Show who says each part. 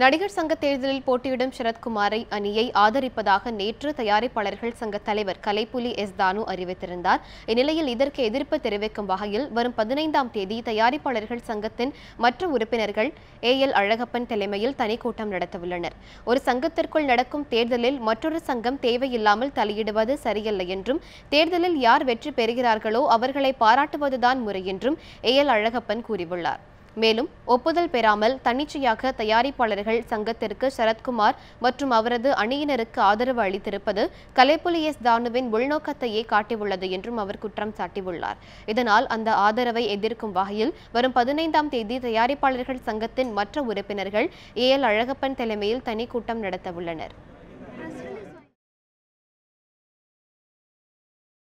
Speaker 1: நடிகர் சங்க தேர்தலில் போட்டியிடும் சரத்குமாரை அணியை ஆதரிப்பதாக நேற்று தயாரிப்பாளர்கள் சங்க தலைவர் கலைப்புலி எஸ் தானு அறிவித்திருந்தார் இந்நிலையில் இதற்கு எதிர்ப்பு தெரிவிக்கும் வகையில் வரும் பதினைந்தாம் தேதி தயாரிப்பாளர்கள் சங்கத்தின் மற்ற உறுப்பினர்கள் ஏ எல் அழகப்பன் தலைமையில் தனி கூட்டம் நடத்தவுள்ளனர் ஒரு சங்கத்திற்குள் நடக்கும் தேர்தலில் மற்றொரு சங்கம் தேவையில்லாமல் தலையிடுவது சரியல்ல என்றும் தேர்தலில் யார் வெற்றி பெறுகிறார்களோ அவர்களை பாராட்டுவதுதான் முறை என்றும் ஏ எல் அழகப்பன் கூறியுள்ளார் மேலும் ஒப்புதல் பெறாமல் தன்னிச்சையாக தயாரிப்பாளர்கள் சங்கத்திற்கு சரத்குமார் மற்றும் அவரது அணியினருக்கு ஆதரவு அளித்திருப்பது கலைப்புலி எஸ் தானுவின் உள்நோக்கத்தையே காட்டியுள்ளது என்றும் அவர் குற்றம் சாட்டியுள்ளார் இதனால் அந்த ஆதரவை எதிர்க்கும் வகையில் வரும் பதினைந்தாம் தேதி தயாரிப்பாளர்கள் சங்கத்தின் மற்ற உறுப்பினர்கள் ஏ எல் அழகப்பன் தலைமையில் தனி கூட்டம் நடத்தவுள்ளனர்